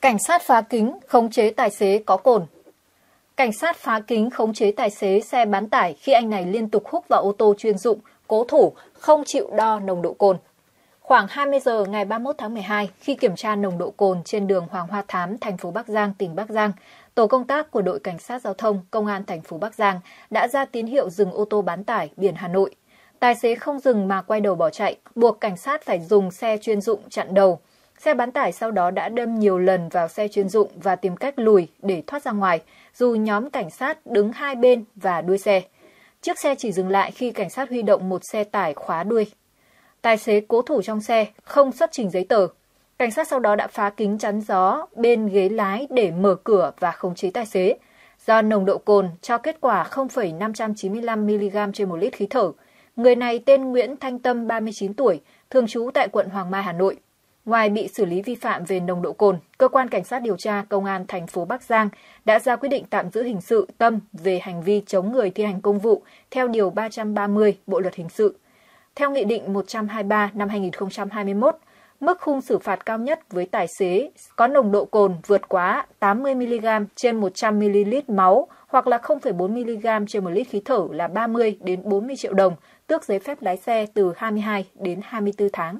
Cảnh sát phá kính, khống chế tài xế có cồn. Cảnh sát phá kính khống chế tài xế xe bán tải khi anh này liên tục hút vào ô tô chuyên dụng, cố thủ, không chịu đo nồng độ cồn. Khoảng 20 giờ ngày 31 tháng 12, khi kiểm tra nồng độ cồn trên đường Hoàng Hoa Thám, thành phố Bắc Giang, tỉnh Bắc Giang, tổ công tác của đội cảnh sát giao thông, công an thành phố Bắc Giang đã ra tín hiệu dừng ô tô bán tải biển Hà Nội. Tài xế không dừng mà quay đầu bỏ chạy, buộc cảnh sát phải dùng xe chuyên dụng chặn đầu. Xe bán tải sau đó đã đâm nhiều lần vào xe chuyên dụng và tìm cách lùi để thoát ra ngoài, dù nhóm cảnh sát đứng hai bên và đuôi xe. Chiếc xe chỉ dừng lại khi cảnh sát huy động một xe tải khóa đuôi. Tài xế cố thủ trong xe, không xuất trình giấy tờ. Cảnh sát sau đó đã phá kính chắn gió bên ghế lái để mở cửa và khống chế tài xế. Do nồng độ cồn cho kết quả 0,595mg trên 1 lít khí thở. Người này tên Nguyễn Thanh Tâm, 39 tuổi, thường trú tại quận Hoàng Mai, Hà Nội. Ngoài bị xử lý vi phạm về nồng độ cồn, cơ quan cảnh sát điều tra công an thành phố Bắc Giang đã ra quyết định tạm giữ hình sự Tâm về hành vi chống người thi hành công vụ theo điều 330 Bộ luật hình sự. Theo nghị định 123 năm 2021, mức khung xử phạt cao nhất với tài xế có nồng độ cồn vượt quá 80 mg trên 100 ml máu hoặc là 0,4 mg trên 1 lít khí thở là 30 đến 40 triệu đồng, tước giấy phép lái xe từ 22 đến 24 tháng.